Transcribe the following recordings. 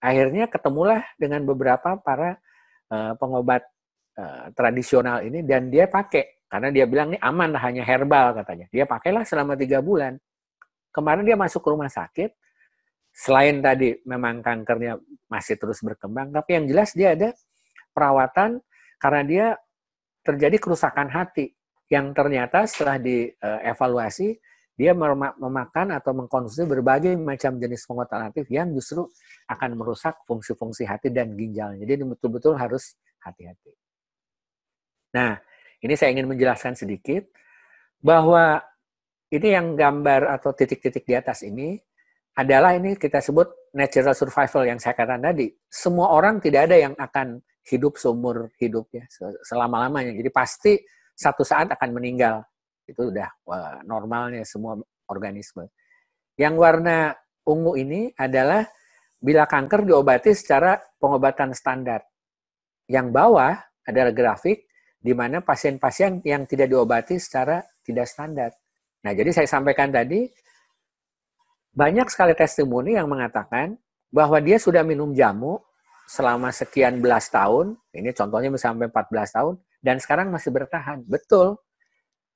akhirnya ketemulah dengan beberapa para uh, pengobat uh, tradisional ini dan dia pakai karena dia bilang ini aman hanya herbal katanya dia pakailah selama tiga bulan kemarin dia masuk ke rumah sakit selain tadi memang kankernya masih terus berkembang tapi yang jelas dia ada perawatan karena dia terjadi kerusakan hati yang ternyata setelah dievaluasi eh, dia memakan atau mengkonsumsi berbagai macam jenis penguat alternatif yang justru akan merusak fungsi-fungsi hati dan ginjalnya. Jadi betul-betul harus hati-hati. Nah, ini saya ingin menjelaskan sedikit bahwa ini yang gambar atau titik-titik di atas ini adalah ini kita sebut natural survival yang saya katakan tadi. Semua orang tidak ada yang akan hidup seumur ya selama-lamanya. Jadi pasti satu saat akan meninggal itu udah normalnya semua organisme. Yang warna ungu ini adalah bila kanker diobati secara pengobatan standar. Yang bawah adalah grafik di mana pasien-pasien yang tidak diobati secara tidak standar. Nah, jadi saya sampaikan tadi, banyak sekali testimoni yang mengatakan bahwa dia sudah minum jamu selama sekian belas tahun, ini contohnya sampai 14 tahun, dan sekarang masih bertahan. Betul,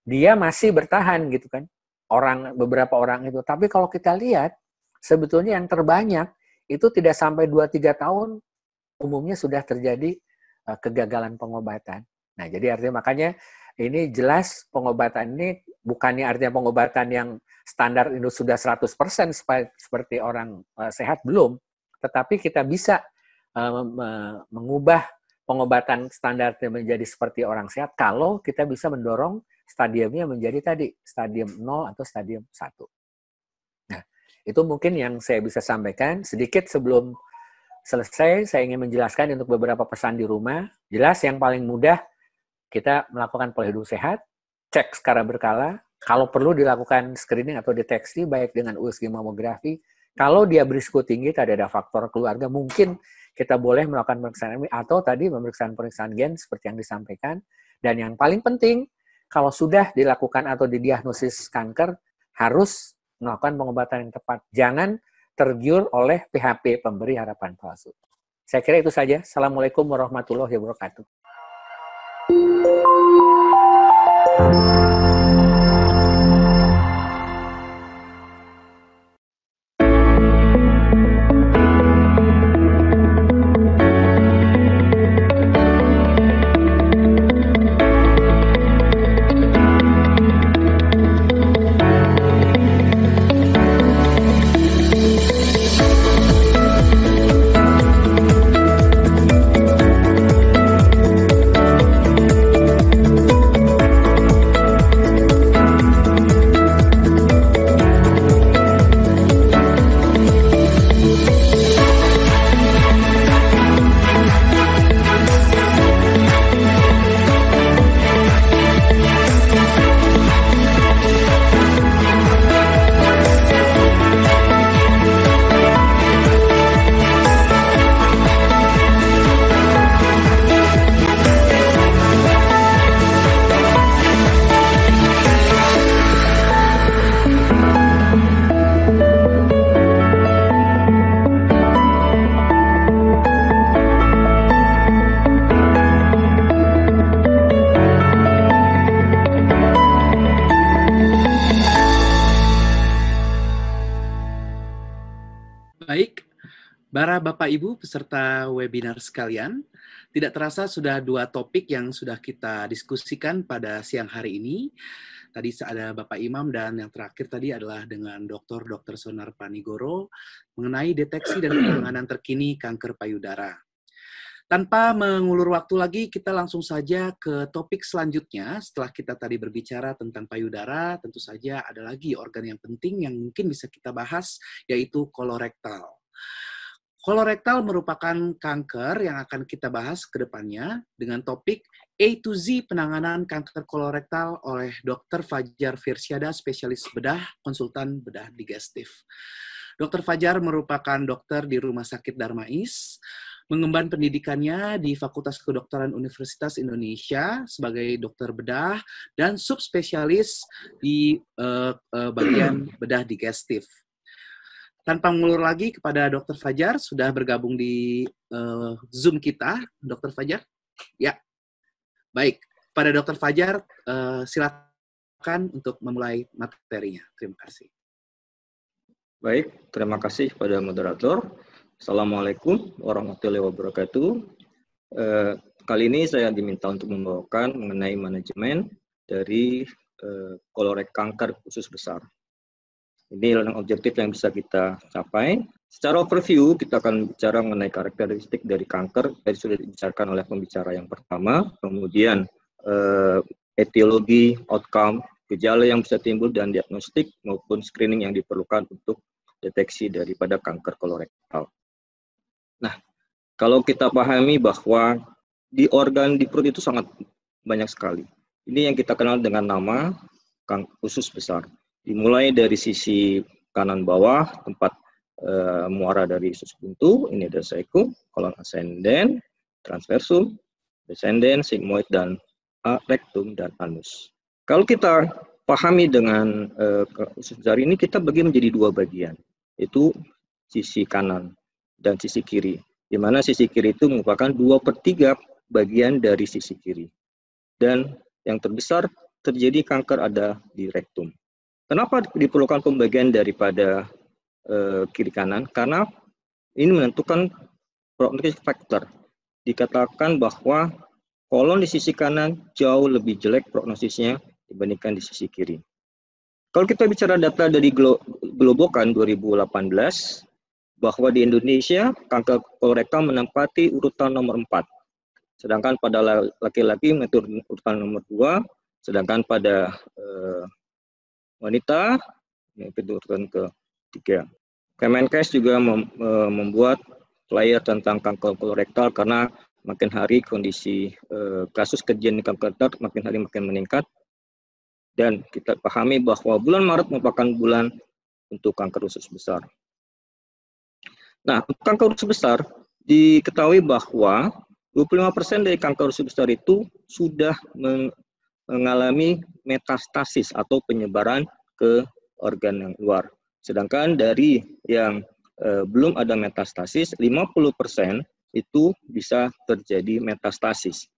dia masih bertahan gitu kan orang beberapa orang itu. Tapi kalau kita lihat sebetulnya yang terbanyak itu tidak sampai 2-3 tahun umumnya sudah terjadi eh, kegagalan pengobatan. Nah, jadi artinya makanya ini jelas pengobatan ini bukannya artinya pengobatan yang standar itu sudah 100% seperti orang eh, sehat belum, tetapi kita bisa eh, mengubah pengobatan standar menjadi seperti orang sehat kalau kita bisa mendorong stadiumnya menjadi tadi stadium 0 atau stadium 1. Nah, itu mungkin yang saya bisa sampaikan sedikit sebelum selesai saya ingin menjelaskan untuk beberapa pesan di rumah. Jelas yang paling mudah kita melakukan pola hidup sehat, cek secara berkala, kalau perlu dilakukan screening atau deteksi baik dengan USG mamografi kalau dia berisiko tinggi, tadi ada faktor keluarga, mungkin kita boleh melakukan pemeriksaan MRI atau tadi pemeriksaan-pemeriksaan gen seperti yang disampaikan. Dan yang paling penting, kalau sudah dilakukan atau didiagnosis kanker, harus melakukan pengobatan yang tepat. Jangan tergiur oleh PHP, pemberi harapan palsu. Saya kira itu saja. Assalamualaikum warahmatullahi wabarakatuh. Para Bapak Ibu peserta webinar sekalian, tidak terasa sudah dua topik yang sudah kita diskusikan pada siang hari ini. Tadi ada Bapak Imam dan yang terakhir tadi adalah dengan Dr. Dr. Sonar Panigoro mengenai deteksi dan penanganan terkini kanker payudara. Tanpa mengulur waktu lagi, kita langsung saja ke topik selanjutnya. Setelah kita tadi berbicara tentang payudara, tentu saja ada lagi organ yang penting yang mungkin bisa kita bahas, yaitu kolorektal. Kolorektal merupakan kanker yang akan kita bahas ke depannya dengan topik A to Z penanganan kanker kolorektal oleh Dr. Fajar Firsyada, spesialis bedah, konsultan bedah digestif. Dr. Fajar merupakan dokter di Rumah Sakit Darmais, mengemban pendidikannya di Fakultas Kedokteran Universitas Indonesia sebagai dokter bedah dan subspesialis di uh, uh, bagian bedah digestif tanpa mengulur lagi kepada Dr. Fajar sudah bergabung di uh, Zoom kita, Dr. Fajar. Ya, baik. Pada Dr. Fajar, uh, silakan untuk memulai materinya. Terima kasih. Baik, terima kasih kepada moderator. Assalamualaikum warahmatullahi wabarakatuh. Uh, kali ini saya diminta untuk membawakan mengenai manajemen dari uh, kolorek kanker khusus besar. Ini learning objektif yang bisa kita capai. Secara overview, kita akan bicara mengenai karakteristik dari kanker. Tadi sudah dibicarakan oleh pembicara yang pertama. Kemudian, eh, etiologi, outcome, gejala yang bisa timbul dan diagnostik maupun screening yang diperlukan untuk deteksi daripada kanker kolorektal. Nah, kalau kita pahami bahwa di organ di perut itu sangat banyak sekali. Ini yang kita kenal dengan nama kan, usus besar. Dimulai dari sisi kanan bawah, tempat e, muara dari usus buntu, ini ada saiku kolon asenden, transversum, descenden sigmoid, dan A, rectum dan anus. Kalau kita pahami dengan e, usus jari ini, kita bagi menjadi dua bagian, itu sisi kanan dan sisi kiri. Di mana sisi kiri itu merupakan dua per tiga bagian dari sisi kiri. Dan yang terbesar terjadi kanker ada di rektum. Kenapa diperlukan pembagian daripada uh, kiri kanan? Karena ini menentukan prognostic faktor. Dikatakan bahwa kolon di sisi kanan jauh lebih jelek prognosisnya dibandingkan di sisi kiri. Kalau kita bicara data dari Glo Globokan 2018, bahwa di Indonesia kanker kolorektal menempati urutan nomor 4. Sedangkan pada laki-laki menempati urutan nomor 2, sedangkan pada uh, wanita yaitu turun ke tiga. Kemenkes juga mem, e, membuat layar tentang kanker kolorektal karena makin hari kondisi e, kasus kejadian kanker kolorektal makin hari makin meningkat dan kita pahami bahwa bulan Maret merupakan bulan untuk kanker usus besar. Nah, kanker usus besar diketahui bahwa 25% dari kanker usus besar itu sudah men, mengalami metastasis atau penyebaran ke organ yang luar. Sedangkan dari yang e, belum ada metastasis, 50% itu bisa terjadi metastasis.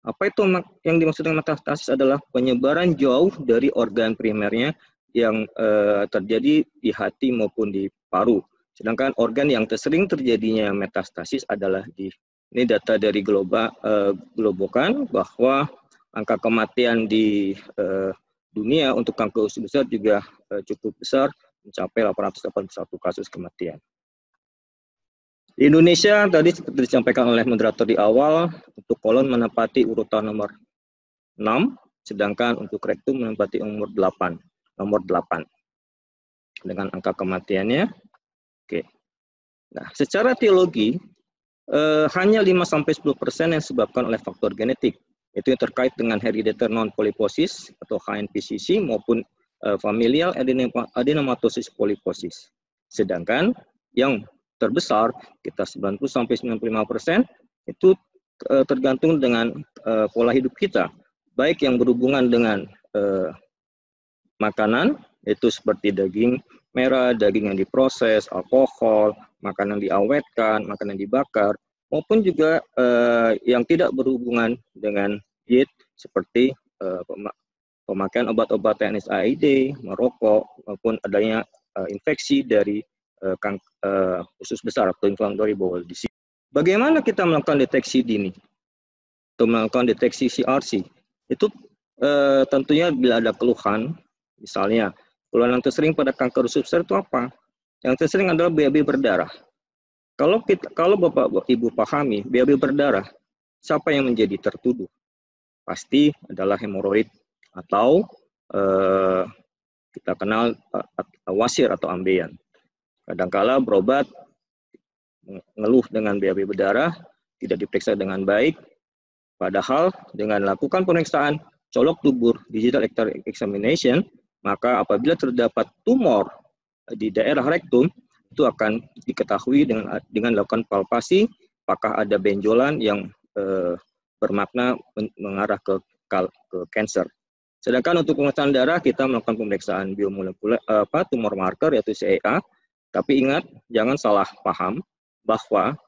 Apa itu yang dimaksud dengan metastasis adalah penyebaran jauh dari organ primernya yang e, terjadi di hati maupun di paru. Sedangkan organ yang tersering terjadinya metastasis adalah di ini data dari global e, eh, Globokan bahwa angka kematian di uh, dunia untuk kanker usus besar juga uh, cukup besar, mencapai 881 kasus kematian. Di Indonesia tadi seperti disampaikan oleh moderator di awal, untuk kolon menempati urutan nomor 6, sedangkan untuk rektum menempati umur 8, nomor 8 dengan angka kematiannya. Oke. Nah, secara teologi eh, hanya 5 sampai 10% yang disebabkan oleh faktor genetik. Itu yang terkait dengan hereditary non-polyposis atau HNPCC maupun uh, familial adenomatosis polyposis. Sedangkan yang terbesar kita 90 sampai 95 persen itu eh, tergantung dengan eh, pola hidup kita, baik yang berhubungan dengan makanan itu seperti daging merah, daging yang diproses, alkohol, makanan diawetkan, makanan dibakar, maupun juga uh, yang tidak berhubungan dengan diet seperti uh, pemakaian obat-obatan AID, merokok maupun adanya uh, infeksi dari uh, kank, uh, usus besar atau inflammatory bowel disease. Bagaimana kita melakukan deteksi dini atau melakukan deteksi CRC? Itu uh, tentunya bila ada keluhan, misalnya keluhan yang tersering pada kanker usus besar itu apa? Yang tersering adalah BAB berdarah kalau kita, kalau Bapak Ibu pahami, BAB berdarah, siapa yang menjadi tertuduh? Pasti adalah hemoroid atau eh, kita kenal eh, wasir atau ambeien. Kadangkala berobat ngeluh dengan BAB berdarah, tidak diperiksa dengan baik, padahal dengan lakukan pemeriksaan colok tubur digital examination, maka apabila terdapat tumor di daerah rektum, itu akan diketahui dengan dengan lakukan palpasi apakah ada benjolan yang eh, bermakna mengarah ke ke kanker. Sedangkan untuk pemeriksaan darah kita melakukan pemeriksaan biomolekuler apa tumor marker yaitu CEA. Tapi ingat jangan salah paham bahwa